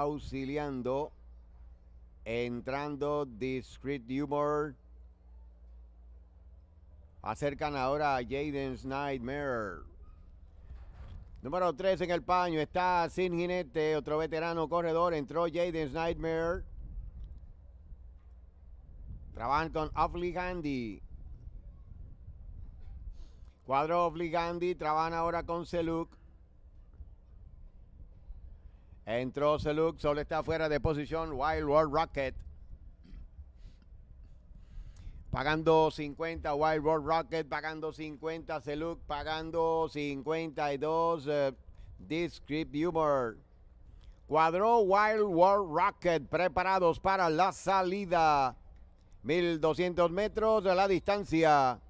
auxiliando, entrando Discreet Humor. Acercan ahora a Jaden's Nightmare. Número 3 en el paño está Sin Jinete, otro veterano corredor. Entró Jaden's Nightmare. Trabajan con Offley Cuadro Offley Handy. Trabajan ahora con Seluk. Entró Seluk, solo está fuera de posición. Wild World Rocket. Pagando 50, Wild World Rocket pagando 50, Seluk pagando 52, Descript eh, Discreet Humor. Cuadró Wild World Rocket, preparados para la salida. 1200 metros de la distancia.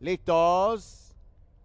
¿Listos?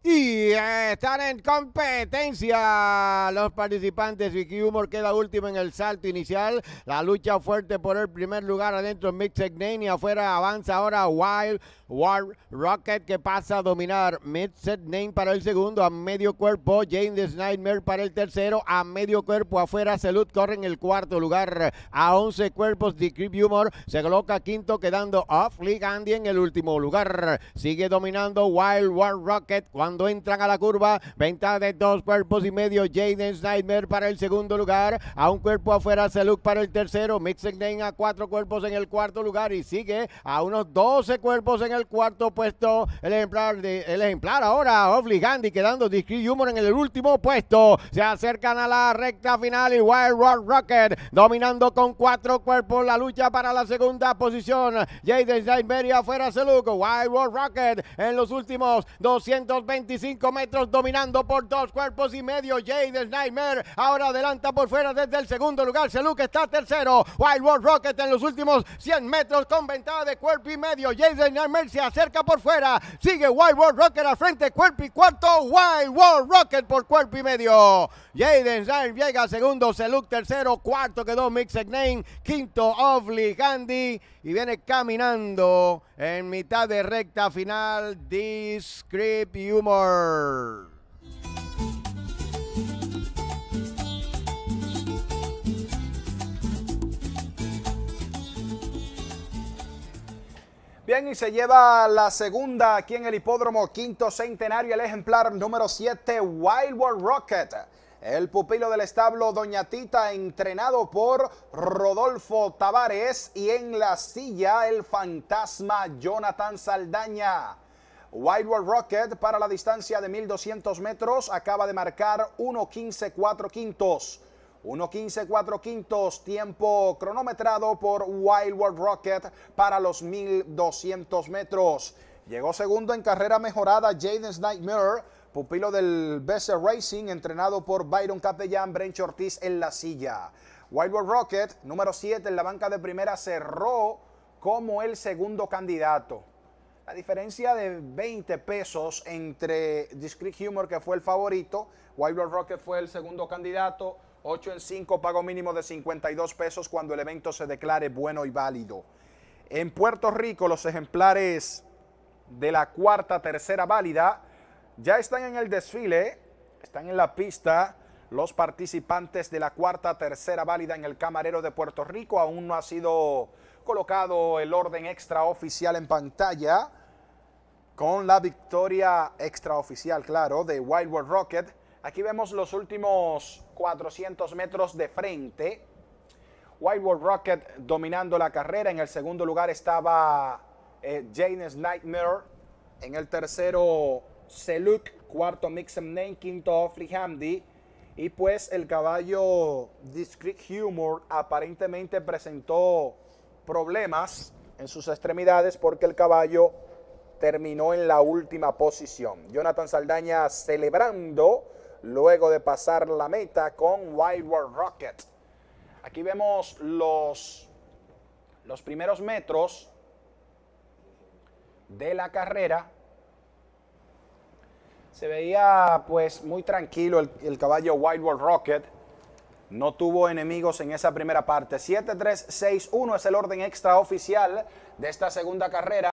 Y están en competencia los participantes. Vicky Humor queda último en el salto inicial. La lucha fuerte por el primer lugar adentro Mixed Name y afuera avanza ahora Wild War Rocket que pasa a dominar Midset Name para el segundo. A medio cuerpo James Nightmare para el tercero. A medio cuerpo afuera Salud corre en el cuarto lugar. A 11 cuerpos Vicky Humor se coloca quinto quedando Off League Andy en el último lugar. Sigue dominando Wild War Rocket. Cuando entran a la curva, venta de dos cuerpos y medio. Jaden Snyder para el segundo lugar. A un cuerpo afuera, Seluk para el tercero. Mixen a cuatro cuerpos en el cuarto lugar. Y sigue a unos 12 cuerpos en el cuarto puesto. El ejemplar, el ejemplar ahora, Ofli Gandhi, quedando discreet Humor en el último puesto. Se acercan a la recta final y Wild Rock Rocket dominando con cuatro cuerpos la lucha para la segunda posición. Jaden Snyder afuera, Seluk. Wild Rock Rocket en los últimos 220 25 metros dominando por dos cuerpos y medio. Jaden Nightmare ahora adelanta por fuera desde el segundo lugar. Seluk está tercero. Wild World Rocket en los últimos 100 metros con ventaja de cuerpo y medio. Jaden Nightmare se acerca por fuera. Sigue Wild World Rocket al frente. Cuerpo y cuarto. Wild World Rocket por cuerpo y medio. Jaden Nightmare llega segundo. Seluk tercero. Cuarto quedó Mixed Name. Quinto Ovly Gandhi. Y viene caminando en mitad de recta final, This Humor. Bien, y se lleva la segunda aquí en el hipódromo quinto centenario, el ejemplar número 7, Wild World Rocket el pupilo del establo Doña Tita, entrenado por Rodolfo Tavares y en la silla el fantasma Jonathan Saldaña. Wild World Rocket para la distancia de 1200 metros acaba de marcar 1.15 4 quintos. 1.15 4 quintos, tiempo cronometrado por Wild World Rocket para los 1200 metros. Llegó segundo en carrera mejorada Jaden's Nightmare pupilo del Besser Racing, entrenado por Byron Capellán, Brench Ortiz en la silla. World Rocket, número 7 en la banca de primera, cerró como el segundo candidato. La diferencia de 20 pesos entre Discreet Humor, que fue el favorito, World Rocket fue el segundo candidato, 8 en 5, pago mínimo de 52 pesos cuando el evento se declare bueno y válido. En Puerto Rico, los ejemplares de la cuarta, tercera válida, ya están en el desfile, están en la pista los participantes de la cuarta tercera válida en el camarero de Puerto Rico. Aún no ha sido colocado el orden extraoficial en pantalla con la victoria extraoficial, claro, de Wild World Rocket. Aquí vemos los últimos 400 metros de frente. Wild World Rocket dominando la carrera. En el segundo lugar estaba eh, Nightmare. En el tercero, Seluk, cuarto Mixem Name, quinto Hamdi Y pues el caballo Discreet Humor aparentemente presentó problemas en sus extremidades porque el caballo terminó en la última posición. Jonathan Saldaña celebrando luego de pasar la meta con Wild World Rocket. Aquí vemos los, los primeros metros de la carrera se veía pues muy tranquilo el, caballo Wild World Rocket. No tuvo enemigos en esa primera parte. 7-3-6-1 es el orden extraoficial de esta segunda carrera.